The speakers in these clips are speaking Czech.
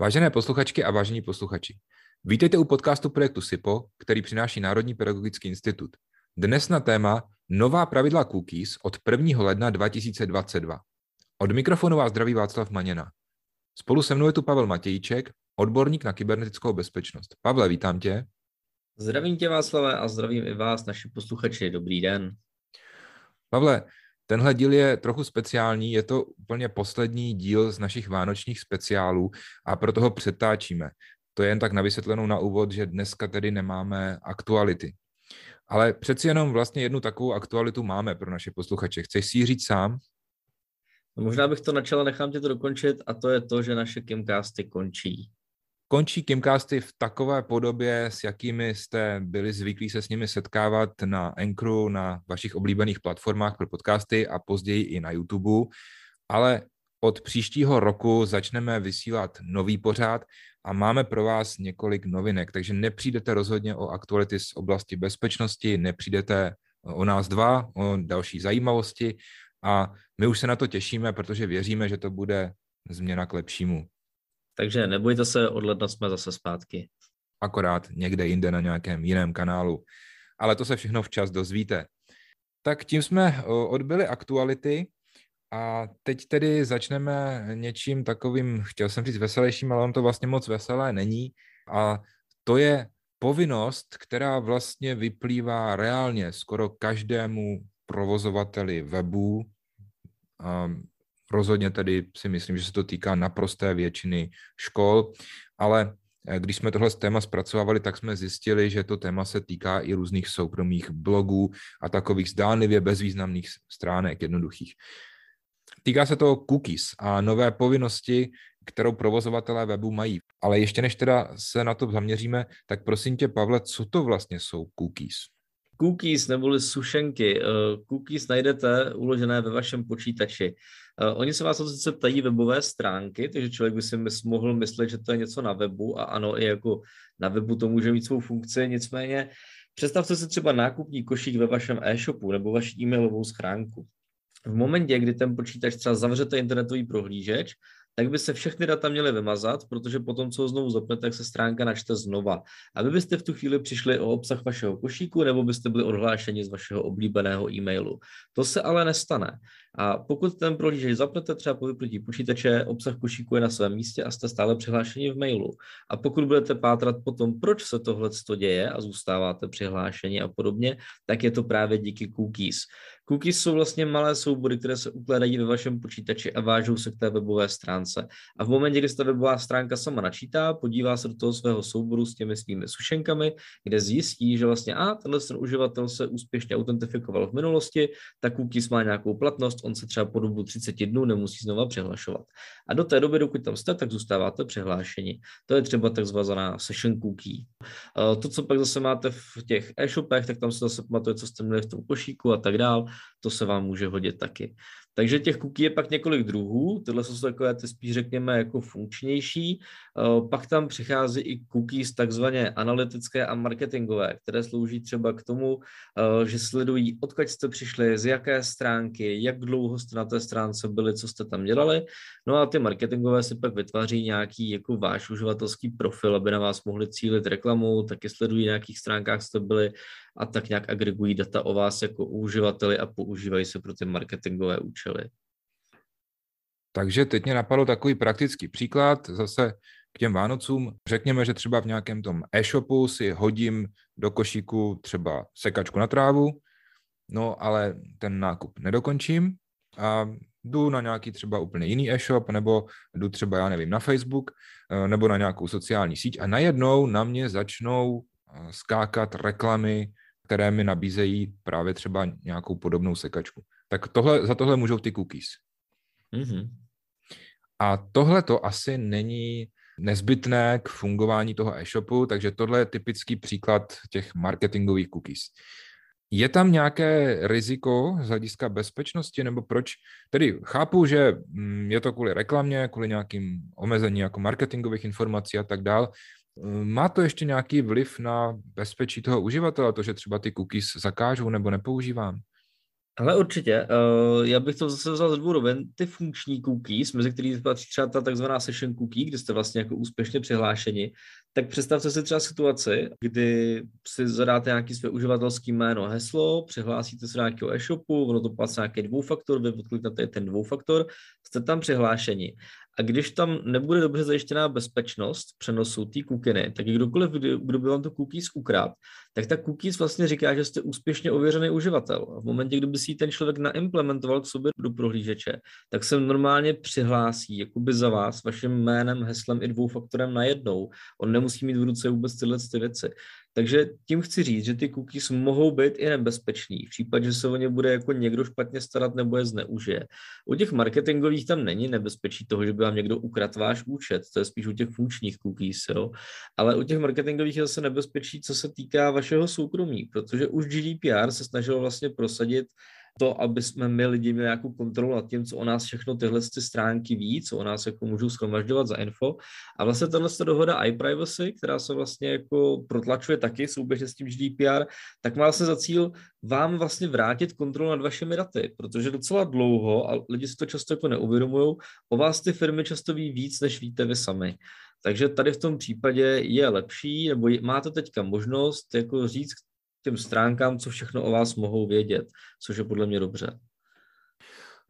Vážené posluchačky a vážení posluchači, vítejte u podcastu projektu SIPO, který přináší Národní pedagogický institut. Dnes na téma Nová pravidla cookies od 1. ledna 2022. Od mikrofonu vás zdraví Václav Maněna. Spolu se mnou je tu Pavel Matějček, odborník na kybernetickou bezpečnost. Pavle, vítám tě. Zdravím tě, Václave, a zdravím i vás, naši posluchači. Dobrý den. Pavle, Tenhle díl je trochu speciální, je to úplně poslední díl z našich vánočních speciálů a proto ho přetáčíme. To je jen tak na vysvětlenou na úvod, že dneska tedy nemáme aktuality. Ale přeci jenom vlastně jednu takovou aktualitu máme pro naše posluchače. Chceš si ji říct sám? No možná bych to načala, nechám tě to dokončit a to je to, že naše Kimcasty končí. Končí Kimcasty v takové podobě, s jakými jste byli zvyklí se s nimi setkávat na Enkru, na vašich oblíbených platformách pro podcasty a později i na YouTube. Ale od příštího roku začneme vysílat nový pořád a máme pro vás několik novinek, takže nepřijdete rozhodně o aktuality z oblasti bezpečnosti, nepřijdete o nás dva, o další zajímavosti a my už se na to těšíme, protože věříme, že to bude změna k lepšímu. Takže nebojte se, od ledna jsme zase zpátky. Akorát někde jinde na nějakém jiném kanálu. Ale to se všechno včas dozvíte. Tak tím jsme odbyli aktuality a teď tedy začneme něčím takovým, chtěl jsem říct veselějším, ale on to vlastně moc veselé není. A to je povinnost, která vlastně vyplývá reálně skoro každému provozovateli webů, ehm, Rozhodně tady si myslím, že se to týká naprosté většiny škol, ale eh, když jsme tohle téma zpracovávali, tak jsme zjistili, že to téma se týká i různých soukromých blogů a takových zdánlivě bezvýznamných stránek jednoduchých. Týká se to cookies a nové povinnosti, kterou provozovatelé webu mají. Ale ještě než teda se na to zaměříme, tak prosím tě, Pavle, co to vlastně jsou cookies? Cookies neboli sušenky. Eh, cookies najdete uložené ve vašem počítači. Eh, oni se vás o to sice ptají webové stránky, takže člověk by si mohl myslet, že to je něco na webu a ano, i jako na webu to může mít svou funkci, nicméně představte si třeba nákupní košík ve vašem e-shopu nebo vaši e-mailovou schránku. V momentě, kdy ten počítač třeba zavřete internetový prohlížeč tak by se všechny data měly vymazat, protože potom, co ho znovu zapnete, tak se stránka načte znova. A vy byste v tu chvíli přišli o obsah vašeho košíku nebo byste byli odhlášeni z vašeho oblíbeného e-mailu. To se ale nestane. A pokud ten prohlížeč zapnete třeba po vypnutí počítače, obsah košíku je na svém místě a jste stále přihlášeni v mailu. A pokud budete pátrat potom, proč se tohle děje a zůstáváte přihlášeni a podobně, tak je to právě díky cookies. Cookies jsou vlastně malé soubory, které se ukládají ve vašem počítači a vážou se k té webové stránce. A v momentě, kdy se ta webová stránka sama načítá, podívá se do toho svého souboru s těmi svými sušenkami, kde zjistí, že vlastně a tenhle ten uživatel se úspěšně autentifikoval v minulosti, tak cookies má nějakou platnost, on se třeba po dobu 30 dnů nemusí znova přihlašovat. A do té doby, dokud tam jste, tak zůstáváte přihlášení. To je třeba takzvaná session cookie. Eh, to, co pak zase máte v těch e-shopech, tak tam se zase pamatuje, co jste měli v tom košíku a tak dále to se vám může hodit taky. Takže těch cookie je pak několik druhů, tyhle jsou takové ty spíš řekněme jako funkčnější. Eh, pak tam přichází i cookies takzvaně analytické a marketingové, které slouží třeba k tomu, eh, že sledují, odkud jste přišli, z jaké stránky, jak dlouho jste na té stránce byli, co jste tam dělali. No a ty marketingové si pak vytváří nějaký jako váš uživatelský profil, aby na vás mohli cílit reklamu, taky sledují na jakých stránkách jste byli a tak nějak agregují data o vás jako uživateli a používají se pro ty marketingové účely čili. Takže teď mě napadl takový praktický příklad, zase k těm Vánocům. Řekněme, že třeba v nějakém tom e-shopu si hodím do košíku třeba sekačku na trávu, no ale ten nákup nedokončím a jdu na nějaký třeba úplně jiný e-shop, nebo jdu třeba, já nevím, na Facebook, eh, nebo na nějakou sociální síť a najednou na mě začnou eh, skákat reklamy, které mi nabízejí právě třeba nějakou podobnou sekačku tak tohle, za tohle můžou ty cookies. Mm-hmm. A tohle to asi není nezbytné k fungování toho e-shopu, takže tohle je typický příklad těch marketingových cookies. Je tam nějaké riziko z hlediska bezpečnosti, nebo proč? Tedy chápu, že mm, je to kvůli reklamě, kvůli nějakým omezení jako marketingových informací a tak dál. Má to ještě nějaký vliv na bezpečí toho uživatele, to, že třeba ty cookies zakážu nebo nepoužívám? Ale určitě. Eh, já bych to zase vzal z dvou rovin. Ty funkční cookies, mezi kterými patří třeba ta takzvaná session cookie, kde jste vlastně jako úspěšně přihlášeni, tak představte si třeba situaci, kdy si zadáte nějaký své uživatelské jméno, heslo, přihlásíte se do nějakého e-shopu, ono to platí nějaký dvoufaktor, vy odkliknete ten dvoufaktor jste tam přihlášení. A když tam nebude dobře zajištěná bezpečnost přenosu té kukiny, tak kdokoliv, kdo by vám to cookies ukrát, tak ta cookies vlastně říká, že jste úspěšně ověřený uživatel. A v momentě, kdyby si ten člověk naimplementoval k sobě do prohlížeče, tak se normálně přihlásí jakoby za vás vaším jménem, heslem i dvoufaktorem najednou. On nemusí mít v ruce vůbec tyhle ty věci. Takže tím chci říct, že ty cookies mohou být i nebezpečný v případě, že se o ně bude jako někdo špatně starat nebo je zneužije. U těch marketingových tam není nebezpečí toho, že by vám někdo ukradl váš účet, to je spíš u těch funkčních cookies, jo. Ale u těch marketingových je zase nebezpečí, co se týká vašeho soukromí, protože už GDPR se snažilo vlastně prosadit uh, to, aby jsme my lidi měli nějakou kontrolu nad tím, co o nás všechno tyhle ty stránky ví, co o nás jako můžou schromažďovat za info. A vlastně tahle dohoda iPrivacy, která se vlastně jako protlačuje taky souběžně s tím GDPR, tak má se vlastně za cíl vám vlastně vrátit kontrolu nad vašimi daty, protože docela dlouho, a lidi si to často jako neuvědomují, o vás ty firmy často ví víc, než víte vy sami. Takže tady v tom případě je lepší, nebo máte teďka možnost jako říct, těm stránkám, co všechno o vás mohou vědět, což je podle mě dobře.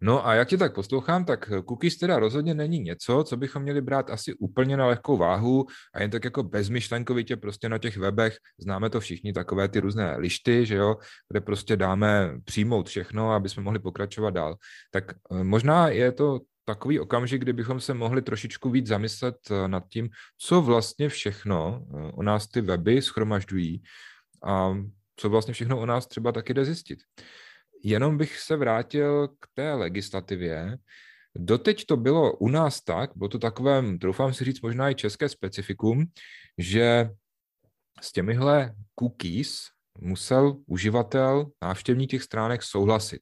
No a jak tě tak poslouchám, tak cookies teda rozhodně není něco, co bychom měli brát asi úplně na lehkou váhu a jen tak jako bezmyšlenkovitě prostě na těch webech, známe to všichni, takové ty různé lišty, že jo, kde prostě dáme přijmout všechno, aby jsme mohli pokračovat dál. Tak eh, možná je to takový okamžik, kdy bychom se mohli trošičku víc zamyslet eh, nad tím, co vlastně všechno eh, o nás ty weby schromažďují a co vlastně všechno o nás třeba taky jde zjistit. Jenom bych se vrátil k té legislativě. Doteď to bylo u nás tak, bylo to takové, doufám si říct, možná i české specifikum, že s těmihle cookies musel uživatel, návštěvník těch stránek souhlasit.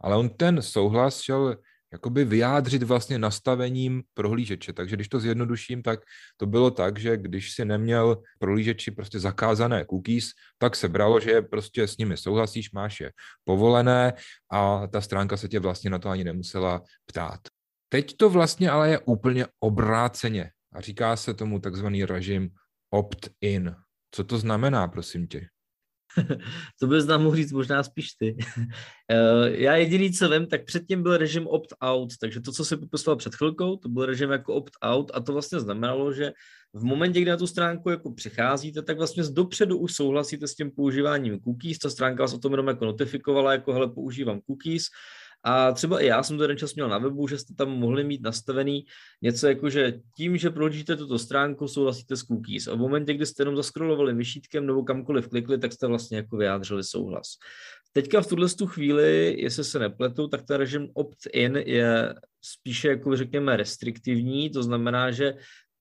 Ale on ten souhlas šel jakoby vyjádřit vlastně nastavením prohlížeče. Takže když to zjednoduším, tak to bylo tak, že když si neměl prohlížeči prostě zakázané cookies, tak se bralo, že prostě s nimi souhlasíš, máš je povolené a ta stránka se tě vlastně na to ani nemusela ptát. Teď to vlastně ale je úplně obráceně a říká se tomu takzvaný režim opt-in. Co to znamená, prosím tě? to bys nám mohl říct možná spíš ty. Eh, já jediný, co vím, tak předtím byl režim opt-out, takže to, co se popisoval před chvilkou, to byl režim jako opt-out a to vlastně znamenalo, že v momentě, kdy na tu stránku jako přecházíte, tak vlastně z dopředu už souhlasíte s tím používáním cookies, ta stránka vás o tom jenom jako notifikovala, jako hele, používám cookies, a třeba i já jsem to jeden čas měl na webu, že jste tam mohli mít nastavený něco jako, že tím, že prohlížíte tuto stránku, souhlasíte s cookies. A v momentě, kdy jste jenom zaskrolovali myšítkem nebo kamkoliv klikli, tak jste vlastně jako vyjádřili souhlas. Teďka v tuhle tu chvíli, jestli se nepletu, tak ten režim opt-in je spíše, jako řekněme, restriktivní, to znamená, že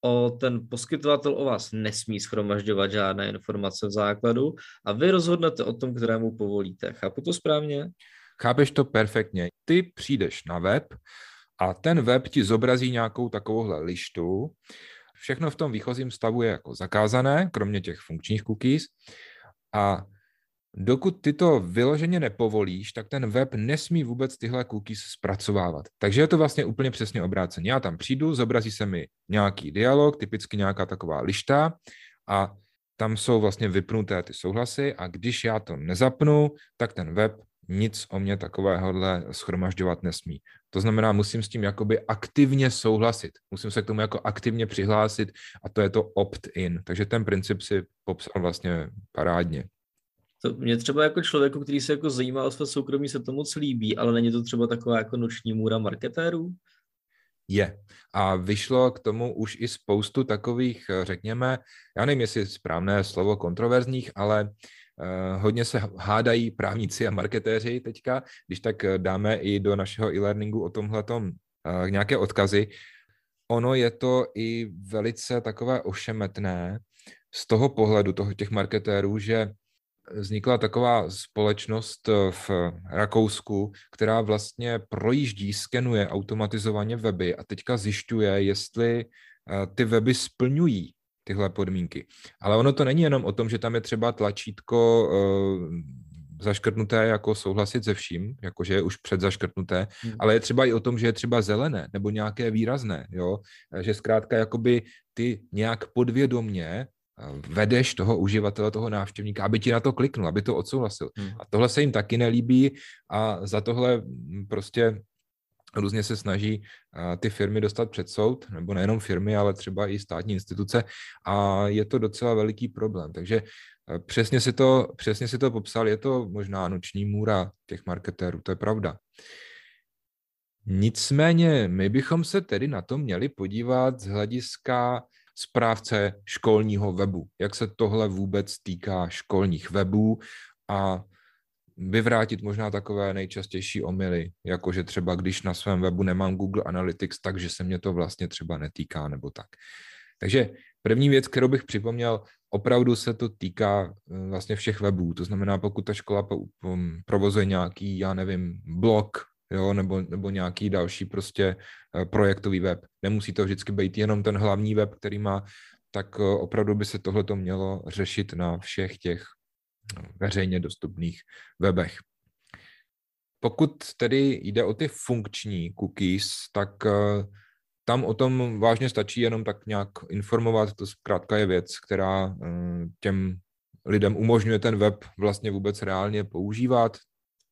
o ten poskytovatel o vás nesmí schromažďovat žádné informace v základu a vy rozhodnete o tom, kterému povolíte. Chápu to správně? Chápeš to perfektně. Ty přijdeš na web a ten web ti zobrazí nějakou takovouhle lištu. Všechno v tom výchozím stavu je jako zakázané, kromě těch funkčních cookies. A dokud ty to vyloženě nepovolíš, tak ten web nesmí vůbec tyhle cookies zpracovávat. Takže je to vlastně úplně přesně obráceně. Já tam přijdu, zobrazí se mi nějaký dialog, typicky nějaká taková lišta a tam jsou vlastně vypnuté ty souhlasy a když já to nezapnu, tak ten web nic o mě takovéhohle schromažďovat nesmí. To znamená, musím s tím jakoby aktivně souhlasit. Musím se k tomu jako aktivně přihlásit a to je to opt-in. Takže ten princip si popsal vlastně parádně. To mě třeba jako člověku, který se jako zajímá o své soukromí, se to moc líbí, ale není to třeba taková jako noční můra marketérů? Je. A vyšlo k tomu už i spoustu takových, řekněme, já nevím, jestli správné slovo kontroverzních, ale Eh, hodně se hádají právníci a marketéři teďka, když tak eh, dáme i do našeho e-learningu o tomhle eh, nějaké odkazy. Ono je to i velice takové ošemetné z toho pohledu toho těch marketérů, že vznikla taková společnost v Rakousku, která vlastně projíždí, skenuje automatizovaně weby a teďka zjišťuje, jestli ty weby splňují tyhle podmínky. Ale ono to není jenom o tom, že tam je třeba tlačítko eh, zaškrtnuté jako souhlasit se vším, jakože je už předzaškrtnuté, hmm. ale je třeba i o tom, že je třeba zelené nebo nějaké výrazné, jo? Eh, že zkrátka jakoby ty nějak podvědomně eh, vedeš toho uživatele, toho návštěvníka, aby ti na to kliknul, aby to odsouhlasil. Hmm. A tohle se jim taky nelíbí a za tohle prostě různě se snaží ty firmy dostat před soud, nebo nejenom firmy, ale třeba i státní instituce a je to docela veliký problém. Takže e, přesně si to, přesně si to popsal, je to možná noční můra těch marketérů, to je pravda. Nicméně my bychom se tedy na to měli podívat z hlediska správce školního webu. Jak se tohle vůbec týká školních webů a vyvrátit možná takové nejčastější omily, jako že třeba když na svém webu nemám Google Analytics, takže se mě to vlastně třeba netýká nebo tak. Takže první věc, kterou bych připomněl, opravdu se to týká eh, vlastně všech webů. To znamená, pokud ta škola provozuje nějaký, já nevím, blog, jo, nebo, nebo nějaký další prostě eh, projektový web. Nemusí to vždycky být jenom ten hlavní web, který má, tak eh, opravdu by se tohle to mělo řešit na všech těch veřejně dostupných webech. Pokud tedy jde o ty funkční cookies, tak eh, tam o tom vážně stačí jenom tak nějak informovat. To zkrátka je věc, která mm, těm lidem umožňuje ten web vlastně vůbec reálně používat.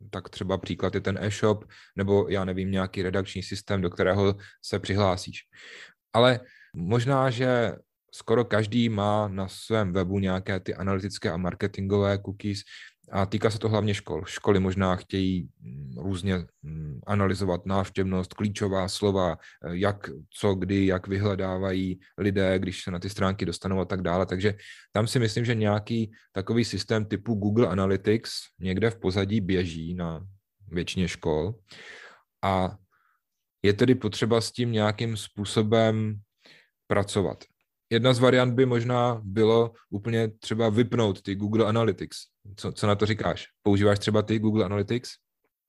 Tak třeba příklad je ten e-shop, nebo já nevím, nějaký redakční systém, do kterého se přihlásíš. Ale možná, že skoro každý má na svém webu nějaké ty analytické a marketingové cookies a týká se to hlavně škol. Školy možná chtějí mm, různě mm, analyzovat návštěvnost, klíčová slova, eh, jak, co, kdy, jak vyhledávají lidé, když se na ty stránky dostanou a tak dále. Takže tam si myslím, že nějaký takový systém typu Google Analytics někde v pozadí běží na většině škol. A je tedy potřeba s tím nějakým způsobem pracovat jedna z variant by možná bylo úplně třeba vypnout ty Google Analytics. Co, co na to říkáš? Používáš třeba ty Google Analytics?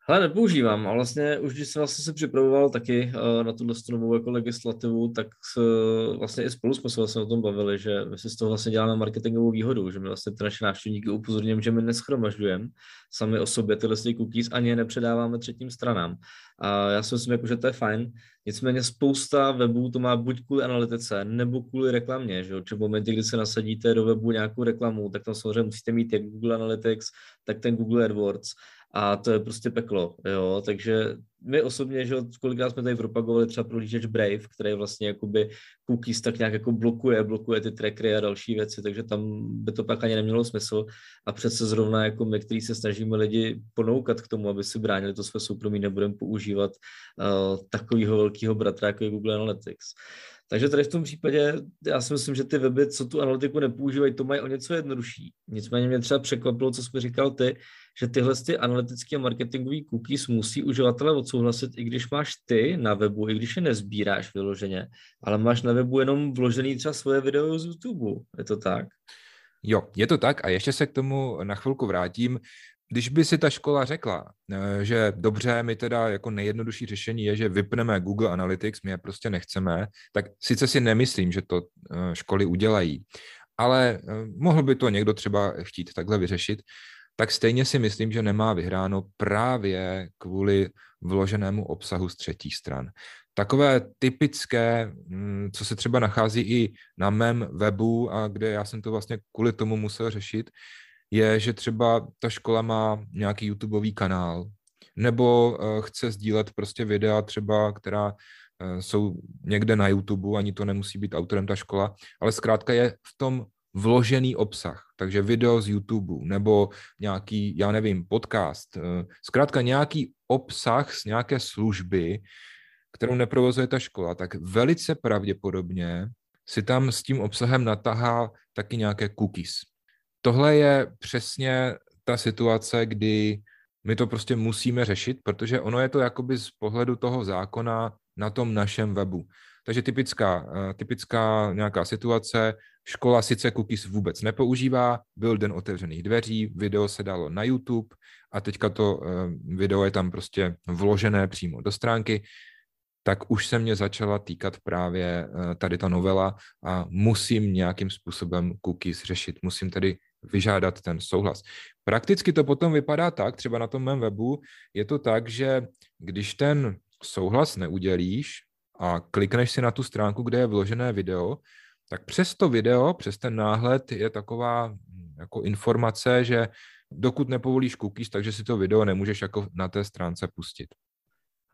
Hele, nepoužívám, ale vlastně už když jsem vlastně se připravoval taky eh, na tu novou jako legislativu, tak eh, vlastně i spolu jsme se vlastně o tom bavili, že my si z toho vlastně děláme marketingovou výhodu, že my vlastně ty naše návštěvníky upozorňujeme, že my neschromažďujeme sami o sobě tyhle cookies ani je nepředáváme třetím stranám. A já si myslím, jako, že to je fajn. Nicméně spousta webů to má buď kvůli analytice, nebo kvůli reklamě. Že? Či v momentě, kdy se nasadíte do webu nějakou reklamu, tak tam samozřejmě musíte mít jak Google Analytics, tak ten Google AdWords a to je prostě peklo, jo, takže my osobně, že kolikrát jsme tady propagovali třeba pro lížeč Brave, který vlastně jakoby cookies tak nějak jako blokuje, blokuje ty trackery a další věci, takže tam by to pak ani nemělo smysl a přece zrovna jako my, kteří se snažíme lidi ponoukat k tomu, aby si bránili to své soukromí, nebudeme používat uh, eh, takového velkého bratra, jako je Google Analytics. Uh, takže tady v tom případě já si myslím, že ty weby, co tu analytiku nepoužívají, to mají o něco jednodušší. Nicméně mě třeba překvapilo, co jsi říkal ty, že tyhle ty analytické marketingové cookies musí uživatelé odsouhlasit, i když máš ty na webu, i když je nezbíráš vyloženě, ale máš na webu jenom vložený třeba svoje video z YouTube. Je to tak? Jo, je to tak a ještě se k tomu na chvilku vrátím. Když by si ta škola řekla, eh, že dobře, my teda jako nejjednodušší řešení je, že vypneme Google Analytics, my je prostě nechceme, tak sice si nemyslím, že to eh, školy udělají, ale eh, mohl by to někdo třeba chtít takhle vyřešit, tak stejně si myslím, že nemá vyhráno právě kvůli vloženému obsahu z třetích stran. Takové typické, hm, co se třeba nachází i na mém webu a kde já jsem to vlastně kvůli tomu musel řešit, je, že třeba ta škola má nějaký YouTubeový kanál, nebo eh, chce sdílet prostě videa třeba, která eh, jsou někde na YouTube, ani to nemusí být autorem ta škola, ale zkrátka je v tom vložený obsah, takže video z YouTube nebo nějaký, já nevím, podcast, eh, zkrátka nějaký obsah z nějaké služby, kterou neprovozuje ta škola, tak velice pravděpodobně si tam s tím obsahem natahá taky nějaké cookies tohle je přesně ta situace, kdy my to prostě musíme řešit, protože ono je to jakoby z pohledu toho zákona na tom našem webu. Takže typická, eh, typická nějaká situace, škola sice cookies vůbec nepoužívá, byl den otevřených dveří, video se dalo na YouTube a teďka to eh, video je tam prostě vložené přímo do stránky, tak už se mě začala týkat právě eh, tady ta novela a musím nějakým způsobem cookies řešit. Musím tedy vyžádat ten souhlas. Prakticky to potom vypadá tak, třeba na tom mém webu, je to tak, že když ten souhlas neudělíš a klikneš si na tu stránku, kde je vložené video, tak přes to video, přes ten náhled je taková hm, jako informace, že dokud nepovolíš cookies, takže si to video nemůžeš jako na té stránce pustit.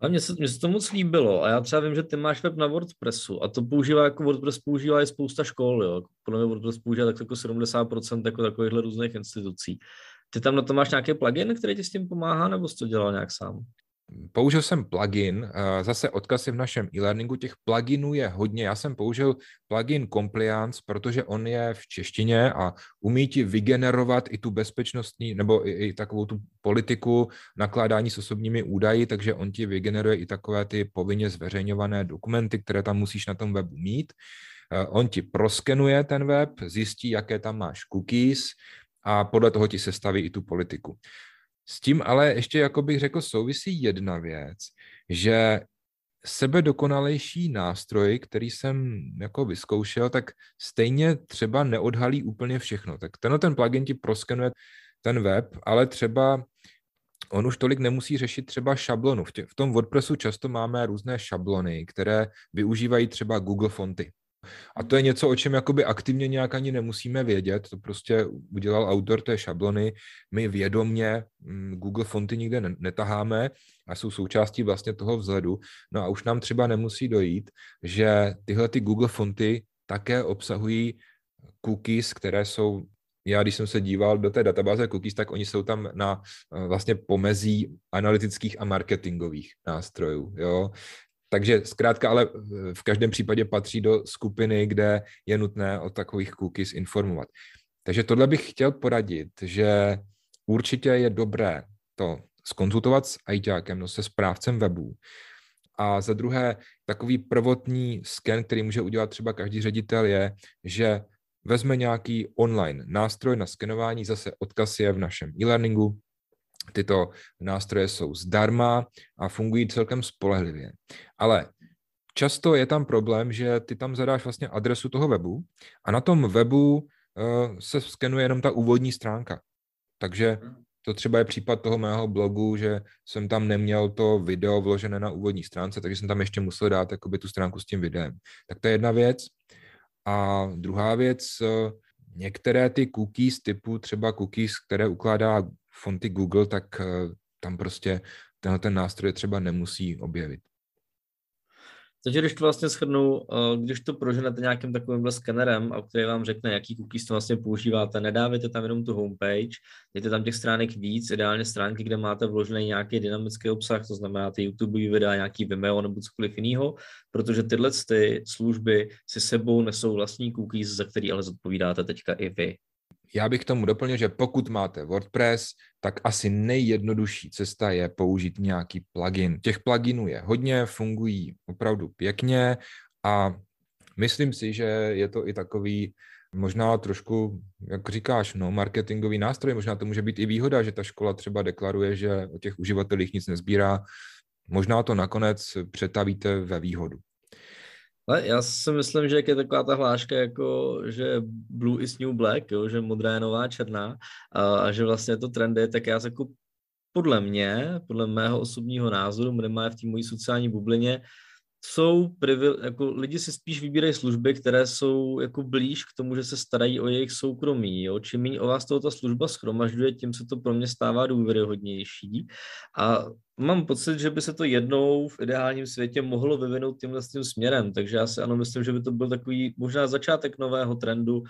A mně se, mně se to moc líbilo a já třeba vím, že ty máš web na WordPressu a to používá, jako WordPress používá i spousta škol, jo. Jako podle mě WordPress používá tak jako 70% jako takovýchhle různých institucí. Ty tam na to máš nějaký plugin, který ti s tím pomáhá, nebo jsi to dělal nějak sám? Použil jsem plugin, eh, zase odkaz je v našem e-learningu, těch pluginů je hodně. Já jsem použil plugin Compliance, protože on je v češtině a umí ti vygenerovat i tu bezpečnostní nebo i, i takovou tu politiku nakládání s osobními údaji, takže on ti vygeneruje i takové ty povinně zveřejňované dokumenty, které tam musíš na tom webu mít. Eh, on ti proskenuje ten web, zjistí, jaké tam máš cookies, a podle toho ti sestaví i tu politiku. S tím ale ještě, jako bych řekl, souvisí jedna věc, že sebedokonalejší nástroj, který jsem jako vyzkoušel, tak stejně třeba neodhalí úplně všechno. Tak tenhle ten plugin ti proskenuje ten web, ale třeba on už tolik nemusí řešit třeba šablonu. V, tě, v tom WordPressu často máme různé šablony, které využívají třeba Google fonty. A to je něco, o čem jakoby aktivně nějak ani nemusíme vědět, to prostě udělal autor té šablony, my vědomně mm, Google fonty nikde netaháme a jsou součástí vlastně toho vzhledu, no a už nám třeba nemusí dojít, že tyhle ty Google fonty také obsahují cookies, které jsou já když jsem se díval do té databáze cookies, tak oni jsou tam na eh, vlastně pomezí analytických a marketingových nástrojů. Jo? Takže zkrátka, ale eh, v každém případě patří do skupiny, kde je nutné o takových cookies informovat. Takže tohle bych chtěl poradit, že určitě je dobré to skonzultovat s ITákem, no se správcem webů. A za druhé, takový prvotní sken, který může udělat třeba každý ředitel, je, že vezme nějaký online nástroj na skenování, zase odkaz je v našem e-learningu, Tyto nástroje jsou zdarma a fungují celkem spolehlivě. Ale často je tam problém, že ty tam zadáš vlastně adresu toho webu a na tom webu eh, se skenuje jenom ta úvodní stránka. Takže to třeba je případ toho mého blogu, že jsem tam neměl to video vložené na úvodní stránce, takže jsem tam ještě musel dát jakoby tu stránku s tím videem. Tak to je jedna věc. A druhá věc, eh, některé ty cookies typu třeba cookies, které ukládá fonty Google, tak eh, tam prostě tenhle ten nástroj třeba nemusí objevit. Takže když to vlastně shrnu, eh, když to proženete nějakým takovým skenerem, a který vám řekne, jaký cookies to vlastně používáte, nedávejte tam jenom tu homepage, dejte tam těch stránek víc, ideálně stránky, kde máte vložený nějaký dynamický obsah, to znamená ty YouTube videa, nějaký Vimeo nebo cokoliv jiného, protože tyhle ty služby si sebou nesou vlastní cookies, za který ale zodpovídáte teďka i vy. Já bych tomu doplnil, že pokud máte WordPress, tak asi nejjednodušší cesta je použít nějaký plugin. Těch pluginů je hodně, fungují opravdu pěkně a myslím si, že je to i takový možná trošku, jak říkáš, no, marketingový nástroj, možná to může být i výhoda, že ta škola třeba deklaruje, že o těch uživatelích nic nezbírá, možná to nakonec přetavíte ve výhodu. Ale já si myslím, že je taková ta hláška, jako, že blue is new black, jo, že modrá je nová černá a, a že vlastně to trendy, tak já jako podle mě, podle mého osobního názoru, minimálně v té mojí sociální bublině, jsou privil, jako lidi si spíš vybírají služby, které jsou jako blíž k tomu, že se starají o jejich soukromí. Jo? Čím méně o vás toho ta služba schromažďuje, tím se to pro mě stává důvěryhodnější. A mám pocit, že by se to jednou v ideálním světě mohlo vyvinout tímhle tím směrem, takže já si ano myslím, že by to byl takový možná začátek nového trendu.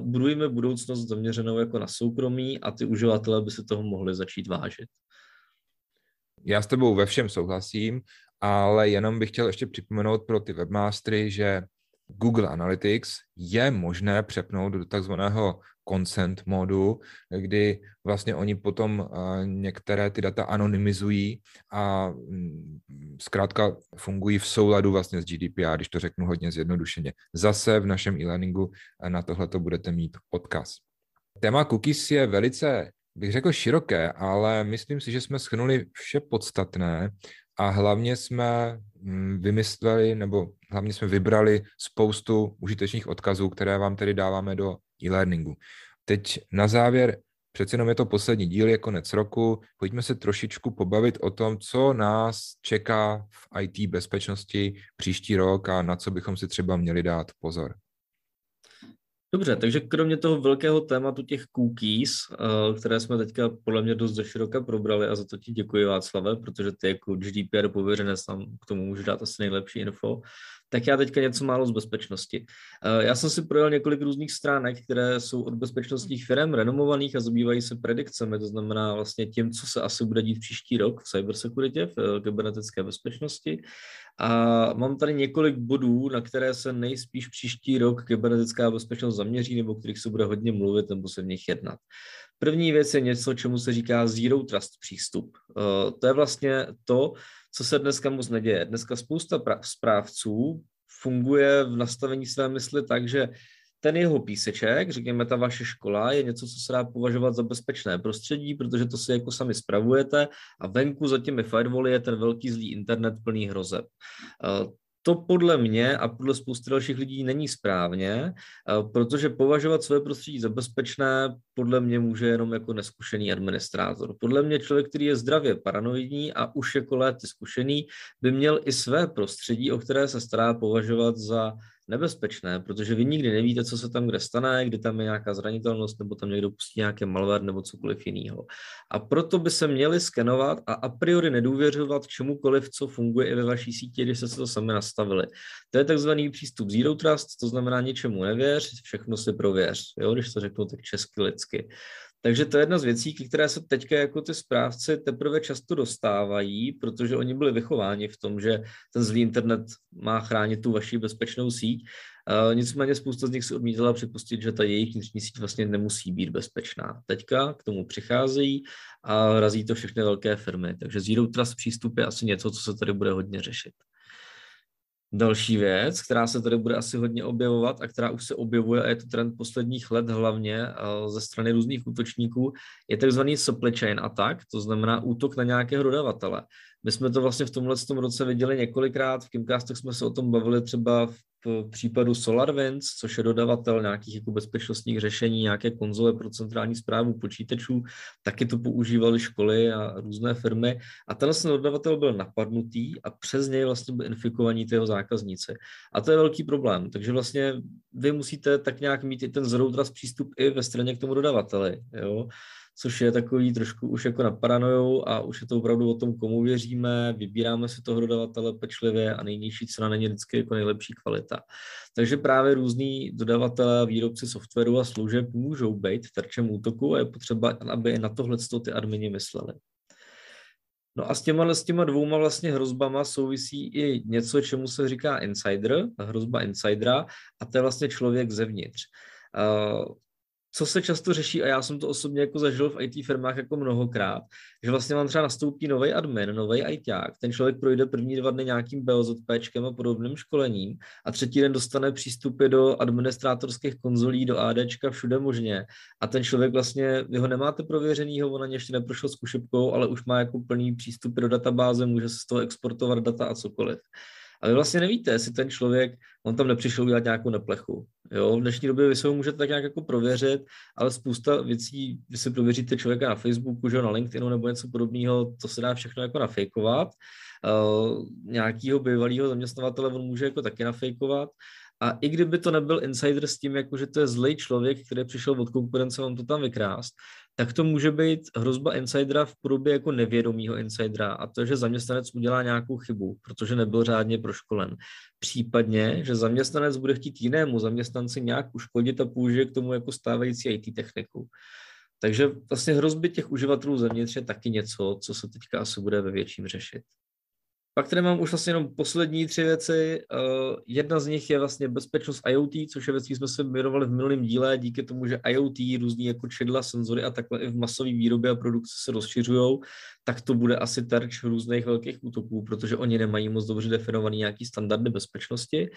Budujme budoucnost zaměřenou jako na soukromí a ty uživatelé by se toho mohli začít vážit. Já s tebou ve všem souhlasím ale jenom bych chtěl ještě připomenout pro ty webmastery, že Google Analytics je možné přepnout do takzvaného consent modu, kdy vlastně oni potom eh, některé ty data anonymizují a mm, zkrátka fungují v souladu vlastně s GDPR, když to řeknu hodně zjednodušeně. Zase v našem e-learningu eh, na tohle to budete mít odkaz. Téma cookies je velice bych řekl široké, ale myslím si, že jsme schnuli vše podstatné a hlavně jsme mm, vymysleli, nebo hlavně jsme vybrali spoustu užitečných odkazů, které vám tedy dáváme do e-learningu. Teď na závěr, přeci jenom je to poslední díl, je konec roku, pojďme se trošičku pobavit o tom, co nás čeká v IT bezpečnosti příští rok a na co bychom si třeba měli dát pozor. Dobře, takže kromě toho velkého tématu těch cookies, eh, které jsme teďka podle mě dost široka probrali a za to ti děkuji Václave, protože ty jako GDPR pověřené nám k tomu může dát asi nejlepší info, tak já teďka něco málo z bezpečnosti. Eh, já jsem si projel několik různých stránek, které jsou od bezpečnostních firm renomovaných a zabývají se predikcemi, to znamená vlastně tím, co se asi bude dít příští rok v cybersecuritě, v eh, kybernetické bezpečnosti. A mám tady několik bodů, na které se nejspíš příští rok kybernetická bezpečnost zaměří, nebo o kterých se bude hodně mluvit, nebo se v nich jednat. První věc je něco, čemu se říká zero trust přístup. Eh, to je vlastně to, co se dneska moc neděje. Dneska spousta pra- správců funguje v nastavení své mysli tak, že ten jeho píseček, řekněme ta vaše škola, je něco, co se dá považovat za bezpečné prostředí, protože to si jako sami spravujete a venku za těmi firewally je ten velký zlý internet plný hrozeb. Eh, to podle mě a podle spousty dalších lidí není správně, eh, protože považovat své prostředí za bezpečné podle mě může jenom jako neskušený administrátor. Podle mě člověk, který je zdravě paranoidní a už jako léty zkušený, by měl i své prostředí, o které se stará, považovat za nebezpečné, protože vy nikdy nevíte, co se tam kde stane, kdy tam je nějaká zranitelnost, nebo tam někdo pustí nějaké malware nebo cokoliv jiného. A proto by se měli skenovat a a priori nedůvěřovat čemukoliv, co funguje i ve vaší síti, když jste se to sami nastavili. To je takzvaný přístup Zero Trust, to znamená ničemu nevěř, všechno si prověř, jo, když to řeknu tak česky lidsky. Takže to je jedna z věcí, které se teďka jako ty správci teprve často dostávají, protože oni byli vychováni v tom, že ten zlý internet má chránit tu vaši bezpečnou síť. Eh, nicméně spousta z nich si odmítala připustit, že ta jejich vnitřní síť vlastně nemusí být bezpečná. Teďka k tomu přicházejí a razí to všechny velké firmy. Takže Zero Trust přístup je asi něco, co se tady bude hodně řešit. Další věc, která se tady bude asi hodně objevovat a která už se objevuje a je to trend posledních let hlavně eh, ze strany různých útočníků, je takzvaný supply chain attack, to znamená útok na nějakého dodavatele. My jsme to vlastně v tomhle tom roce viděli několikrát, v Kimcastech jsme se o tom bavili třeba v v případu SolarWinds, což je dodavatel nějakých jako bezpečnostních řešení, nějaké konzole pro centrální zprávu počítačů, taky to používaly školy a různé firmy. A ten dodavatel byl napadnutý a přes něj vlastně byl infikovaní tého jeho zákazníci. A to je velký problém. Takže vlastně vy musíte tak nějak mít i ten z přístup i ve straně k tomu dodavateli. Jo? což je takový trošku už jako na paranoju a už je to opravdu o tom, komu věříme, vybíráme si toho dodavatele pečlivě a nejnižší cena není vždycky jako nejlepší kvalita. Takže právě různí dodavatelé, výrobci softwaru a služeb můžou být terčem útoku a je potřeba, aby i na tohle ty admini mysleli. No a s těma, s těma dvouma vlastně hrozbama souvisí i něco, čemu se říká insider, hrozba insidera, a to je vlastně člověk zevnitř. Eh, co se často řeší, a já jsem to osobně jako zažil v IT firmách jako mnohokrát, že vlastně vám třeba nastoupí nový admin, nový ITák, ten člověk projde první dva dny nějakým BOZPčkem a podobným školením a třetí den dostane přístupy do administrátorských konzolí, do ADčka, všude možně a ten člověk vlastně, vy ho nemáte prověřenýho, on ani ještě neprošel zkušebkou, ale už má jako plný přístup do databáze, může se z toho exportovat data a cokoliv. A vy vlastně nevíte, jestli ten člověk, on tam nepřišel udělat nějakou neplechu. Jo? V dnešní době vy se ho můžete tak nějak jako prověřit, ale spousta věcí, vy si prověříte člověka na Facebooku, že na LinkedInu nebo něco podobného, to se dá všechno jako nafejkovat. Uh, nějakýho bývalého zaměstnavatele on může jako taky nafejkovat. A i kdyby to nebyl insider s tím, jako že to je zlej člověk, který přišel od konkurence vám to tam vykrást, tak to může být hrozba insidera v podobě jako nevědomího insidera a to, že zaměstnanec udělá nějakou chybu, protože nebyl řádně proškolen. Případně, že zaměstnanec bude chtít jinému zaměstnanci nějak uškodit a použije k tomu jako stávající IT techniku. Takže vlastně hrozby těch uživatelů zevnitř je taky něco, co se teďka asi bude ve větším řešit. Pak tady mám už vlastně jenom poslední tři věci. Eh, jedna z nich je vlastně bezpečnost IoT, což je věc, jsme se věnovali v minulém díle, díky tomu, že IoT, různý jako čidla, senzory a takhle i v masové výrobě a produkci se rozšiřují, tak to bude asi terč různých velkých útoků, protože oni nemají moc dobře definovaný nějaký standardy bezpečnosti.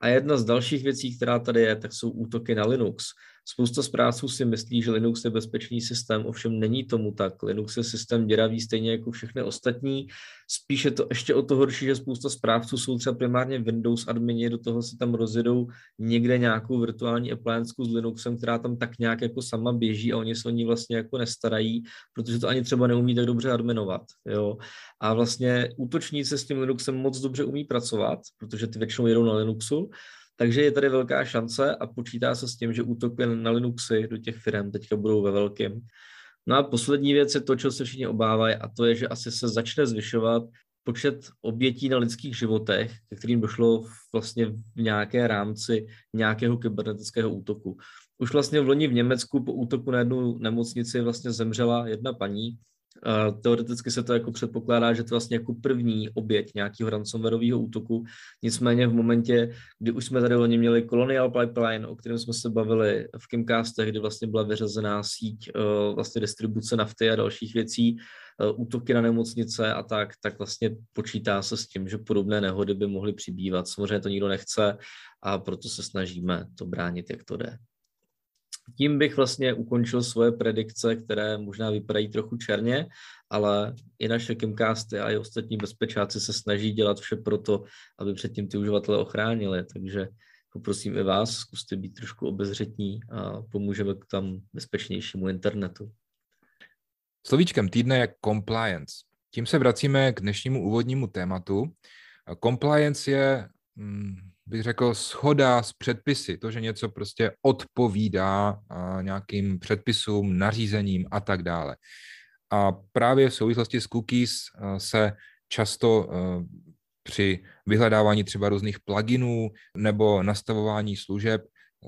A jedna z dalších věcí, která tady je, tak jsou útoky na Linux. Spousta zpráců si myslí, že Linux je bezpečný systém, ovšem není tomu tak. Linux je systém děravý stejně jako všechny ostatní. Spíše to ještě o to horší, že spousta zprávců jsou třeba primárně Windows admini, do toho si tam rozjedou někde nějakou virtuální appliance s Linuxem, která tam tak nějak jako sama běží a oni se o ní vlastně jako nestarají, protože to ani třeba neumí tak dobře adminovat. Jo? A vlastně útočníci s tím Linuxem moc dobře umí pracovat, protože ty většinou jedou na Linuxu, takže je tady velká šance a počítá se s tím, že útoky na Linuxy do těch firm teďka budou ve velkém. No a poslední věc je to, čeho se všichni obávají, a to je, že asi se začne zvyšovat počet obětí na lidských životech, ke kterým došlo vlastně v nějaké rámci nějakého kybernetického útoku. Už vlastně v loni v Německu po útoku na jednu nemocnici vlastně zemřela jedna paní, Teoreticky se to jako předpokládá, že to vlastně jako první oběť nějakého ransomwareového útoku. Nicméně v momentě, kdy už jsme tady loni měli Colonial Pipeline, o kterém jsme se bavili v Kimcastech, kdy vlastně byla vyřazená síť eh, vlastně distribuce nafty a dalších věcí, eh, útoky na nemocnice a tak, tak vlastně počítá se s tím, že podobné nehody by mohly přibývat. Samozřejmě to nikdo nechce a proto se snažíme to bránit, jak to jde tím bych vlastně ukončil svoje predikce, které možná vypadají trochu černě, ale i naše Kimcasty a i ostatní bezpečáci se snaží dělat vše pro to, aby předtím ty uživatele ochránili, takže poprosím i vás, zkuste být trošku obezřetní a pomůžeme k tam bezpečnějšímu internetu. Slovíčkem týdne je compliance. Tím se vracíme k dnešnímu úvodnímu tématu. Compliance je mm, bych řekl, schoda s předpisy, to, že něco prostě odpovídá nějakým předpisům, nařízením a tak dále. A právě v souvislosti s cookies se často při vyhledávání třeba různých pluginů nebo nastavování služeb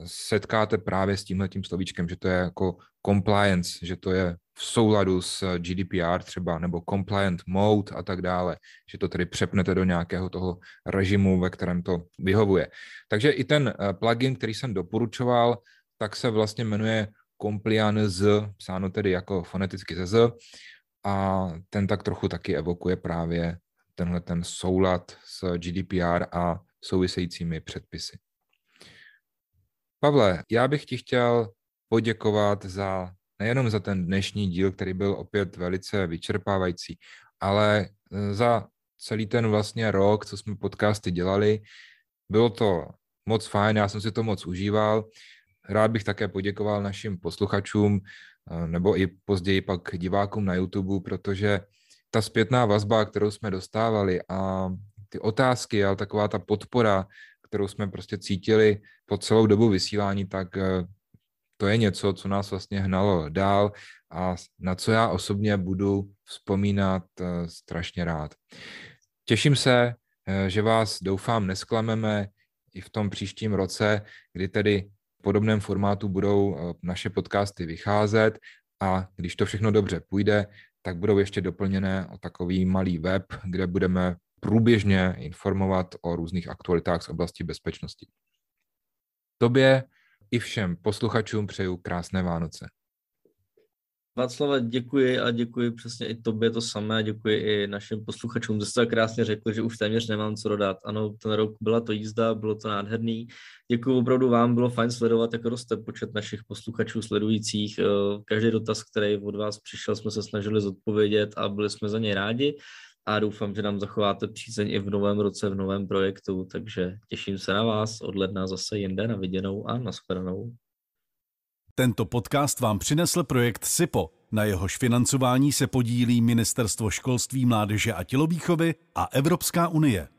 setkáte právě s tímhletím slovíčkem, že to je jako compliance, že to je v souladu s GDPR třeba, nebo compliant mode a tak dále, že to tedy přepnete do nějakého toho režimu, ve kterém to vyhovuje. Takže i ten eh, plugin, který jsem doporučoval, tak se vlastně jmenuje compliance, psáno tedy jako foneticky ze z, a ten tak trochu taky evokuje právě tenhle ten soulad s GDPR a souvisejícími předpisy. Pavle, já bych ti chtěl poděkovat za nejenom za ten dnešní díl, který byl opět velice vyčerpávající, ale eh, za celý ten vlastně rok, co jsme podcasty dělali. Bylo to moc fajn, já jsem si to moc užíval. Rád bych také poděkoval našim posluchačům eh, nebo i později pak divákům na YouTube, protože ta zpětná vazba, kterou jsme dostávali a ty otázky, ale taková ta podpora kterou jsme prostě cítili po celou dobu vysílání, tak eh, to je něco, co nás vlastně hnalo dál a na co já osobně budu vzpomínat eh, strašně rád. Těším se, eh, že vás doufám nesklameme i v tom příštím roce, kdy tedy v podobném formátu budou naše podcasty vycházet a když to všechno dobře půjde, tak budou ještě doplněné o takový malý web, kde budeme průběžně informovat o různých aktualitách z oblasti bezpečnosti. Tobě i všem posluchačům přeju krásné Vánoce. Václave, děkuji a děkuji přesně i tobě to samé, děkuji i našim posluchačům, že jste tak krásně řekli, že už téměř nemám co dodat. Ano, ten rok byla to jízda, bylo to nádherný. Děkuji opravdu vám, bylo fajn sledovat, jak roste počet našich posluchačů sledujících. Eh, každý dotaz, který od vás přišel, jsme se snažili zodpovědět a byli jsme za něj rádi a doufám, že nám zachováte přízeň i v novém roce, v novém projektu, takže těším se na vás od ledna zase jinde na viděnou a nashledanou. Tento podcast vám přinesl projekt SIPO. Na jehož financování se podílí Ministerstvo školství, mládeže a tělovýchovy a Evropská unie.